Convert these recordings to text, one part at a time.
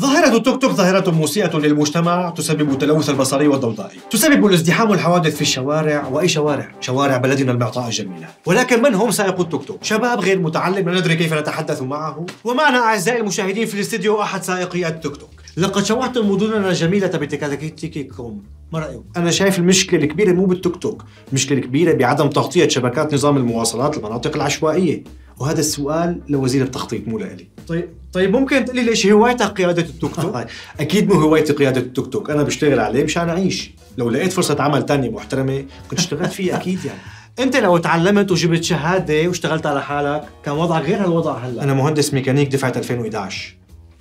ظاهرة التوك توك ظاهرة مسيئة للمجتمع تسبب التلوث البصري والضوضائي تسبب الازدحام والحوادث في الشوارع وأي شوارع شوارع بلدنا المعطاء الجميلة ولكن من هم سائقو التوك توك؟ شباب غير متعلم لا ندري كيف نتحدث معه ومعنا أعزائي المشاهدين في الاستديو أحد سائقي التوك توك لقد شوهتم مدننا الجميلة بتكاتيكيكم ما رأيك؟ أنا شايف المشكلة الكبيرة مو بالتوك توك، المشكلة الكبيرة بعدم تغطية شبكات نظام المواصلات المناطق العشوائية وهذا السؤال لوزير التخطيط مو لالي طيب طيب ممكن تقول لي ليش هوايتك قياده التوك توك؟ اكيد مو هوايتي قياده التوك توك، انا بشتغل عليه مشان اعيش، لو لقيت فرصه عمل تانية محترمه كنت اشتغلت فيها اكيد يعني انت لو تعلمت وجبت شهاده واشتغلت على حالك كان وضعك غير هالوضع هلا انا مهندس ميكانيك دفعه 2011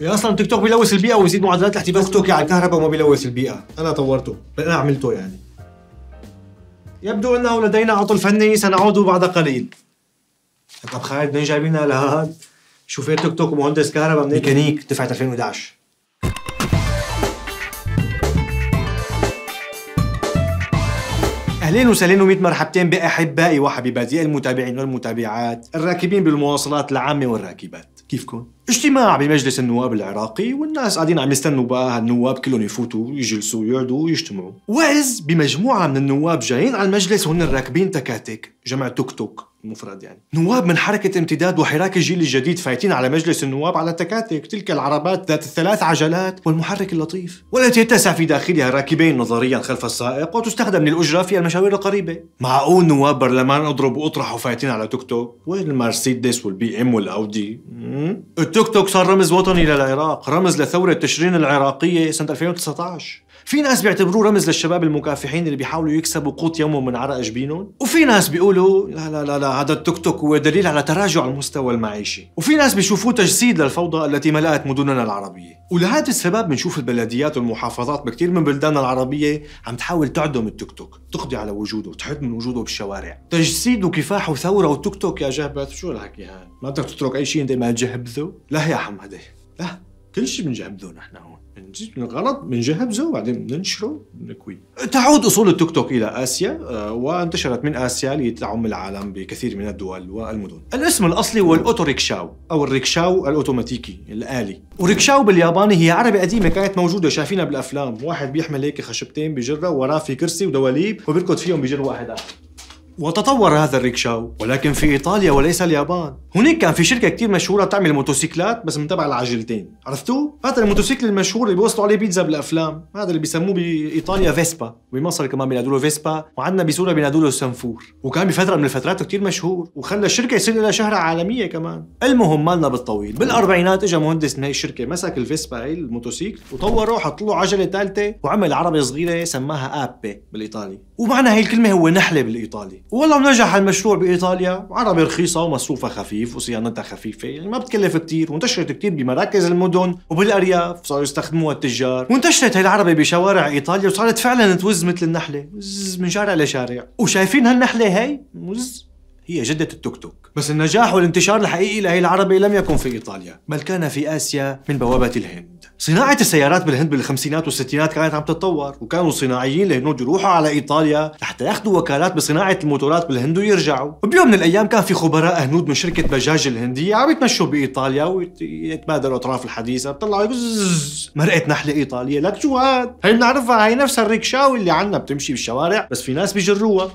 يا اصلا تيك توك بيلوث البيئه ويزيد معدلات الاحتباس توك على يعني الكهرباء وما بيلوث البيئه انا طورته انا عملته يعني يبدو انه لدينا عطل فني سنعود بعد قليل طب خالد منين جايبين لهاد شوفير توك توك ومهندس كهرباء من ميكانيك دفعه 2011 اهلين وسهلين وميت مرحبتين باحبائي وحبيباتي المتابعين والمتابعات الراكبين بالمواصلات العامه والراكبات كيفكم اجتماع بمجلس النواب العراقي والناس قاعدين عم يستنوا بقى هالنواب كلهم يفوتوا يجلسوا يقعدوا ويجتمعوا وإذ بمجموعة من النواب جايين على المجلس وهن راكبين تكاتك جمع توك توك مفرد يعني نواب من حركة امتداد وحراك الجيل الجديد فايتين على مجلس النواب على تكاتك تلك العربات ذات الثلاث عجلات والمحرك اللطيف والتي يتسع في داخلها راكبين نظريا خلف السائق وتستخدم للأجرة في المشاوير القريبة معقول نواب برلمان أضرب وأطرح وفايتين على توك توك وين المرسيدس والبي ام والأودي التوك توك صار رمز وطني للعراق رمز لثورة تشرين العراقية سنة 2019 في ناس بيعتبروه رمز للشباب المكافحين اللي بيحاولوا يكسبوا قوت يومهم من عرق جبينهم وفي ناس بيقولوا لا لا لا, لا هذا التوك توك هو دليل على تراجع المستوى المعيشي وفي ناس بيشوفوه تجسيد للفوضى التي ملأت مدننا العربية ولهذا السبب بنشوف البلديات والمحافظات بكثير من بلداننا العربية عم تحاول تعدم التوك توك تقضي على وجوده وتحد من وجوده بالشوارع تجسيد وكفاح وثورة وتوك توك يا جهبت شو الحكي هاي ما بدك تترك أي شيء أنت ما جهبذه لا يا حمادة لا كل شيء بنجهبذه نحن هون بنجيب الغلط بنجهبزه وبعدين بننشره بنكويه تعود اصول التيك توك الى اسيا آه، وانتشرت من اسيا لتعم العالم بكثير من الدول والمدن الاسم الاصلي هو الاوتوريكشاو او الريكشاو الاوتوماتيكي الالي وريكشاو بالياباني هي عربي قديمه كانت موجوده شايفينها بالافلام واحد بيحمل هيك خشبتين بجره وراه في كرسي ودواليب وبيركض فيهم بجر واحد اخر وتطور هذا الريكشاو ولكن في ايطاليا وليس اليابان هناك كان في شركه كثير مشهوره تعمل موتوسيكلات بس من تبع العجلتين عرفتوه هذا الموتوسيكل المشهور اللي بيوصلوا عليه بيتزا بالافلام هذا اللي بيسموه بايطاليا فيسبا وبمصر كمان بينادوا له فيسبا وعندنا بسوريا بينادوا له سنفور وكان بفتره من الفترات كثير مشهور وخلى الشركه يصير لها شهره عالميه كمان المهم مالنا بالطويل بالاربعينات اجى مهندس من هي الشركه مسك الفيسبا هي الموتوسيكل وطوره وحط له عجله ثالثه وعمل عربه صغيره سماها ابي بالايطالي ومعنى هي الكلمه هو نحله بالايطالي والله ونجح المشروع بايطاليا عربه رخيصه ومصروفها خفيف وصيانتها خفيفه يعني ما بتكلف كثير وانتشرت كثير بمراكز المدن وبالارياف صاروا يستخدموها التجار وانتشرت هي العربه بشوارع ايطاليا وصارت فعلا توز مثل النحله من شارع لشارع وشايفين هالنحله هي وز هي جدة التوك توك بس النجاح والانتشار الحقيقي لهي العربة لم يكن في إيطاليا بل كان في آسيا من بوابة الهند صناعة السيارات بالهند بالخمسينات والستينات كانت عم تتطور وكانوا صناعيين الهنود يروحوا على إيطاليا لحتى ياخذوا وكالات بصناعة الموتورات بالهند ويرجعوا وبيوم من الأيام كان في خبراء هنود من شركة بجاج الهندية عم يتمشوا بإيطاليا ويتبادلوا أطراف الحديثة طلعوا مرقت نحلة إيطالية لك شو هاد هي بنعرفها هي نفس الريكشاو اللي عنا بتمشي بالشوارع بس في ناس بيجروها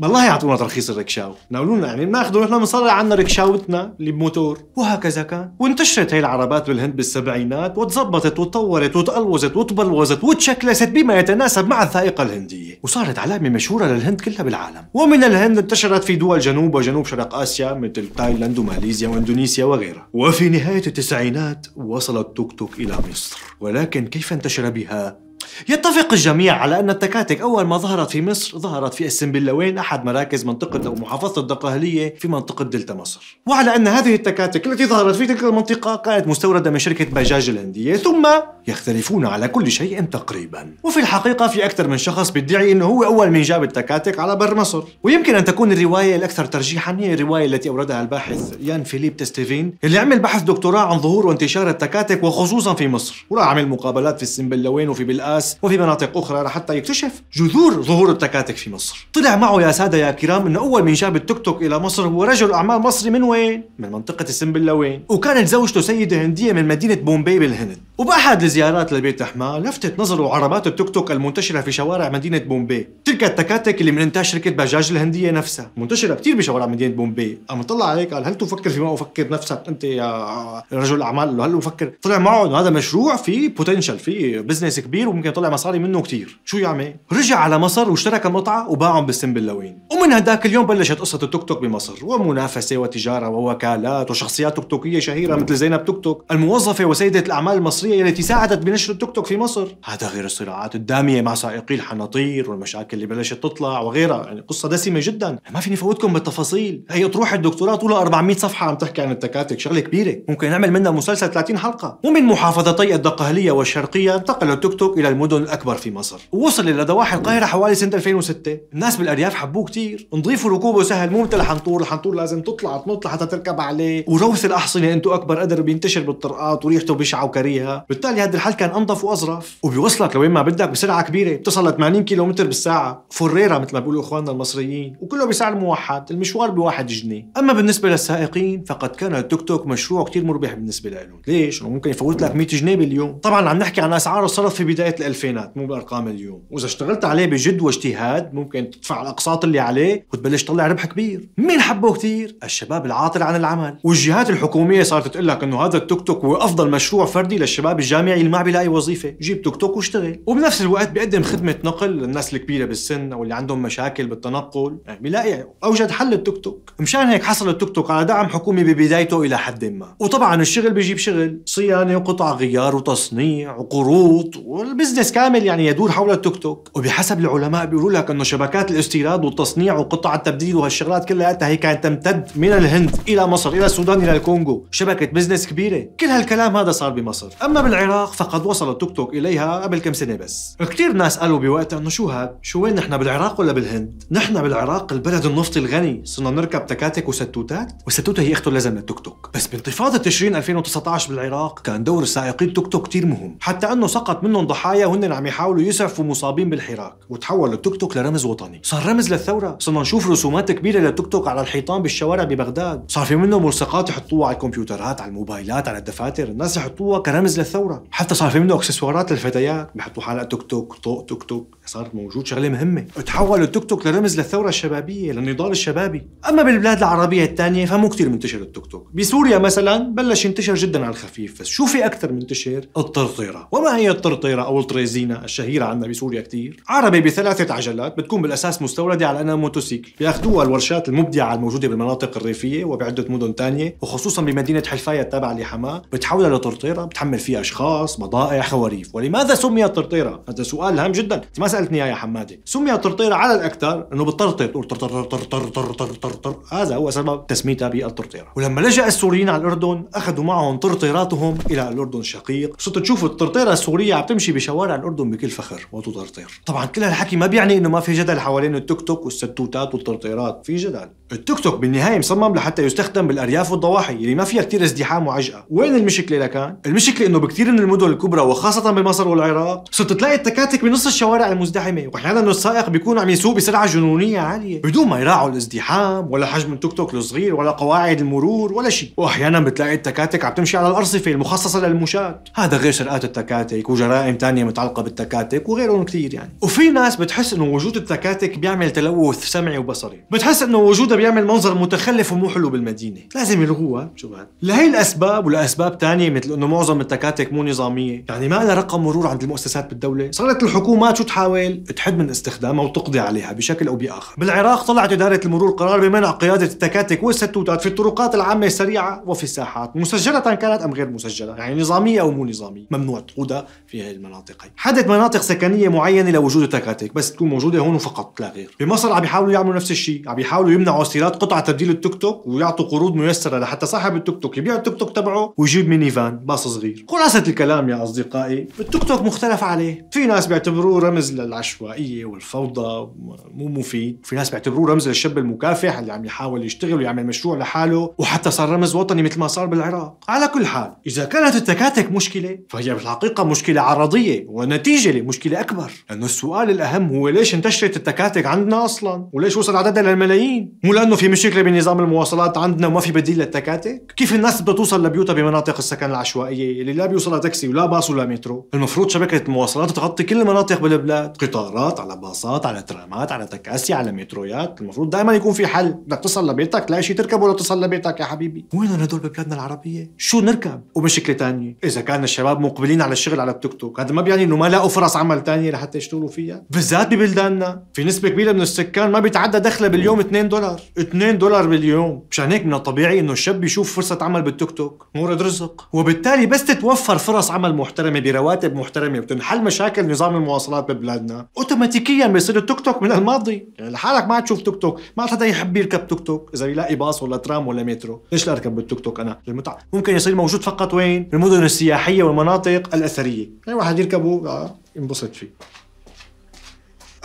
بالله يعطونا ترخيص الركشاو ناولونا يعني بناخذه نحن بنصلي عنا ركشاوتنا اللي بموتور وهكذا كان وانتشرت هي العربات بالهند بالسبعينات وتزبطت وتطورت وتقلوزت وتبلوزت وتشكلست بما يتناسب مع الذائقة الهندية وصارت علامة مشهورة للهند كلها بالعالم ومن الهند انتشرت في دول جنوب وجنوب شرق آسيا مثل تايلاند وماليزيا واندونيسيا وغيرها وفي نهاية التسعينات وصل التوك توك إلى مصر ولكن كيف انتشر بها يتفق الجميع على أن التكاتك أول ما ظهرت في مصر ظهرت في السنبلوين أحد مراكز منطقة أو محافظة الدقهلية في منطقة دلتا مصر وعلى أن هذه التكاتك التي ظهرت في تلك المنطقة كانت مستوردة من شركة باجاج الهندية ثم يختلفون على كل شيء تقريبا وفي الحقيقة في أكثر من شخص بيدعي أنه هو أول من جاب التكاتك على بر مصر ويمكن أن تكون الرواية الأكثر ترجيحا هي الرواية التي أوردها الباحث يان فيليب تستيفين اللي عمل بحث دكتوراه عن ظهور وانتشار التكاتك وخصوصا في مصر وراح عمل مقابلات في السنبلوين وفي بالآس وفي مناطق أخرى حتى يكتشف جذور ظهور التكاتك في مصر طلع معه يا سادة يا كرام أنه أول من جاب التوك توك إلى مصر هو رجل أعمال مصري من وين؟ من منطقة السنبلوين وكانت زوجته سيدة هندية من مدينة بومبي بالهند وبأحد الزيارات لبيت حما لفتت نظره عربات التوك توك المنتشرة في شوارع مدينة بومبي تلك التكاتك اللي من إنتاج شركة بجاج الهندية نفسها منتشرة كثير بشوارع مدينة بومبي قام طلع عليك قال هل تفكر فيما أفكر نفسك أنت يا رجل أعمال هل أفكر طلع معه إنه هذا مشروع فيه بوتنشل فيه بزنس كبير وممكن يطلع مصاري منه كثير شو يعمل رجع على مصر واشترى كم قطعة وباعهم بالسم باللوين ومن هداك اليوم بلشت قصة التوك توك بمصر ومنافسة وتجارة ووكالات وشخصيات توك توكية شهيرة مثل زينب توك توك الموظفة وسيدة الأعمال المصرية المصريه التي ساعدت بنشر التيك توك في مصر هذا غير الصراعات الداميه مع سائقي الحناطير والمشاكل اللي بلشت تطلع وغيرها يعني قصه دسمه جدا ما فيني فوتكم بالتفاصيل هي تروح الدكتوراه طولها 400 صفحه عم تحكي عن التكاتك شغله كبيره ممكن نعمل منها مسلسل 30 حلقه ومن محافظتي الدقهليه والشرقيه انتقل التيك توك الى المدن الاكبر في مصر ووصل الى ضواحي القاهره حوالي سنه 2006 الناس بالارياف حبوه كثير نضيفه ركوبه سهل مو مثل الحنطور الحنطور لازم تطلع تنط لحتى تركب عليه وروث الاحصنه انتو اكبر قدر بينتشر بالطرقات وريحته بشعه وكريهه بالتالي هذا الحل كان انظف واظرف وبيوصلك لوين ما بدك بسرعه كبيره بتصل ل 80 متر بالساعه فريره مثل ما بيقولوا اخواننا المصريين وكله بسعر موحد المشوار بواحد جنيه اما بالنسبه للسائقين فقد كان التوك توك مشروع كتير مربح بالنسبه لهم ليش ممكن يفوت لك 100 جنيه باليوم طبعا عم نحكي عن اسعار الصرف في بدايه الالفينات مو بارقام اليوم واذا اشتغلت عليه بجد واجتهاد ممكن تدفع الاقساط اللي عليه وتبلش تطلع ربح كبير مين حبه كثير الشباب العاطل عن العمل والجهات الحكوميه صارت تقول لك انه هذا التوك توك هو افضل مشروع فردي للشباب الشباب الجامعي اللي ما بيلاقي وظيفه جيب توك توك واشتغل وبنفس الوقت بيقدم خدمه نقل للناس الكبيره بالسن او اللي عندهم مشاكل بالتنقل يعني بيلاقي اوجد حل التوك توك مشان هيك حصل التوك توك على دعم حكومي ببدايته الى حد ما وطبعا الشغل بيجيب شغل صيانه وقطع غيار وتصنيع وقروض والبزنس كامل يعني يدور حول التوك توك وبحسب العلماء بيقولوا لك انه شبكات الاستيراد والتصنيع وقطع التبديل وهالشغلات كلها هي كانت تمتد من الهند الى مصر الى السودان الى الكونغو شبكه بزنس كبيره كل هالكلام هذا صار بمصر أما بالعراق فقد وصل التوك توك إليها قبل كم سنة بس كثير ناس قالوا بوقتها أنه شو هاد؟ شو وين نحن بالعراق ولا بالهند؟ نحن بالعراق البلد النفطي الغني صرنا نركب تكاتك وستوتات والستوتة هي أخته اللزم للتوك توك بس بانتفاضة تشرين 2019 بالعراق كان دور سائقين توك توك كثير مهم حتى أنه سقط منهم ضحايا وهن عم يحاولوا يسعفوا مصابين بالحراك وتحول التوك توك لرمز وطني صار رمز للثورة صرنا نشوف رسومات كبيرة للتوك توك على الحيطان بالشوارع ببغداد صار في منه ملصقات يحطوها على الكمبيوترات على الموبايلات على الدفاتر الناس يحطوها كرمز للثوره حتى صار في منه اكسسوارات للفتيات بحطوا حلقه توك توك طوق توك توك صار موجود شغله مهمه تحول التوك توك لرمز للثوره الشبابيه للنضال الشبابي اما بالبلاد العربيه الثانيه فمو كثير منتشر التوك توك بسوريا مثلا بلش ينتشر جدا على الخفيف بس شو في اكثر منتشر الطرطيره وما هي الطرطيره او الطريزينا الشهيره عندنا بسوريا كثير عربي بثلاثه عجلات بتكون بالاساس مستورده على انها موتوسيكل بياخذوها الورشات المبدعه الموجوده بالمناطق الريفيه وبعده مدن ثانيه وخصوصا بمدينه حلفايه التابعه لحماه بتحولها لطرطيره بتحمل فيها اشخاص بضائع خواريف ولماذا سميت طرطيره هذا سؤال هام جدا سالتني يا حمادي سمي الطرطيره على الاكثر انه بتطرطر تقول طر طر طر طر هذا هو سبب تسميتها بالطرطيره ولما لجا السوريين على الاردن اخذوا معهم طرطيراتهم الى الاردن الشقيق صرت تشوف الطرطيره السوريه عم تمشي بشوارع الاردن بكل فخر وتطرطير طبعا كل هالحكي ما بيعني انه ما في جدل حوالين التوك توك والستوتات والطرطيرات في جدل التوك توك بالنهايه مصمم لحتى يستخدم بالارياف والضواحي اللي يعني ما فيها كثير ازدحام وعجقه وين المشكله لكان المشكله انه بكثير من المدن الكبرى وخاصه بمصر والعراق صرت تلاقي التكاتك بنص الشوارع مزدحمه واحيانا السائق بيكون عم يسوق بسرعه جنونيه عاليه بدون ما يراعوا الازدحام ولا حجم التوك توك الصغير ولا قواعد المرور ولا شيء واحيانا بتلاقي التكاتك عم تمشي على الارصفه المخصصه للمشاة هذا غير سرقات التكاتك وجرائم ثانيه متعلقه بالتكاتك وغيرهم كثير يعني وفي ناس بتحس انه وجود التكاتك بيعمل تلوث سمعي وبصري بتحس انه وجودها بيعمل منظر متخلف ومو حلو بالمدينه لازم يلغوها شو بعد لهي الاسباب ولاسباب ثانيه مثل انه معظم التكاتك مو نظاميه يعني ما لها رقم مرور عند المؤسسات بالدوله صارت الحكومات شو تحاول تحاول تحد من استخدامها وتقضي عليها بشكل أو بآخر بالعراق طلعت إدارة المرور قرار بمنع قيادة التكاتك والستوتات في الطرقات العامة السريعة وفي الساحات مسجلة كانت أم غير مسجلة يعني نظامية أو مو نظامية ممنوع تقودها في هذه المناطق هي. حدد مناطق سكنية معينة لوجود التكاتك بس تكون موجودة هون وفقط لا غير بمصر عم يحاولوا يعملوا نفس الشيء عم يحاولوا يمنعوا استيراد قطع تبديل التوك توك ويعطوا قروض ميسرة لحتى صاحب التوك توك يبيع التوك توك تبعه ويجيب ميني فان باص صغير خلاصة الكلام يا أصدقائي التوك توك مختلف عليه في ناس بيعتبروه رمز للعشوائيه والفوضى مو مفيد في ناس بيعتبروه رمز للشاب المكافح اللي عم يحاول يشتغل ويعمل مشروع لحاله وحتى صار رمز وطني مثل ما صار بالعراق على كل حال اذا كانت التكاتك مشكله فهي بالحقيقه مشكله عرضيه ونتيجه لمشكله اكبر لانه السؤال الاهم هو ليش انتشرت التكاتك عندنا اصلا وليش وصل عددها للملايين مو لانه في مشكله بنظام المواصلات عندنا وما في بديل للتكاتك كيف الناس بدها توصل لبيوتها بمناطق السكن العشوائيه اللي لا بيوصلها تاكسي ولا باص ولا مترو المفروض شبكه المواصلات تغطي كل المناطق بالبلاد قطارات على باصات على ترامات على تكاسي على مترويات المفروض دائما يكون في حل بدك تصل لبيتك لا شيء تركبه ولا تصل لبيتك يا حبيبي وين هدول ببلادنا العربيه شو نركب ومشكله ثانيه اذا كان الشباب مقبلين على الشغل على التيك توك هذا ما بيعني انه ما لاقوا فرص عمل ثانيه لحتى يشتغلوا فيها بالذات ببلداننا في نسبه كبيره من السكان ما بيتعدى دخله باليوم 2 دولار 2 دولار باليوم مشان هيك من الطبيعي انه الشاب يشوف فرصه عمل بالتيك توك مورد رزق وبالتالي بس تتوفر فرص عمل محترمه برواتب محترمه وتنحل مشاكل نظام المواصلات ببلادنا اولادنا اوتوماتيكيا بيصير التوك توك من الماضي يعني لحالك ما عاد تشوف توك توك ما عاد حدا يحب يركب توك توك اذا بيلاقي باص ولا ترام ولا مترو ليش لا اركب بالتوك توك انا للمتعه ممكن يصير موجود فقط وين بالمدن السياحيه والمناطق الاثريه يعني واحد يركبه آه، ينبسط فيه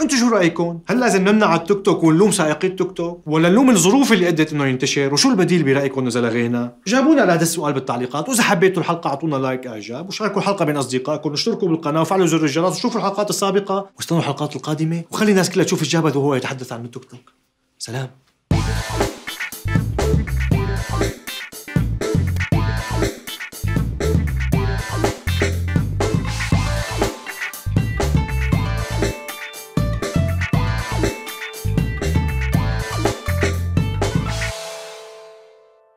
انتو شو رايكم؟ هل لازم نمنع التيك توك ونلوم سائقي التيك توك ولا نلوم الظروف اللي ادت انه ينتشر وشو البديل برايكم اذا لغينا؟ على لهذا السؤال بالتعليقات واذا حبيتوا الحلقه اعطونا لايك اعجاب وشاركوا الحلقه بين اصدقائكم واشتركوا بالقناه وفعلوا زر الجرس وشوفوا الحلقات السابقه واستنوا الحلقات القادمه وخلي الناس كلها تشوف الجابد وهو يتحدث عن التيك توك سلام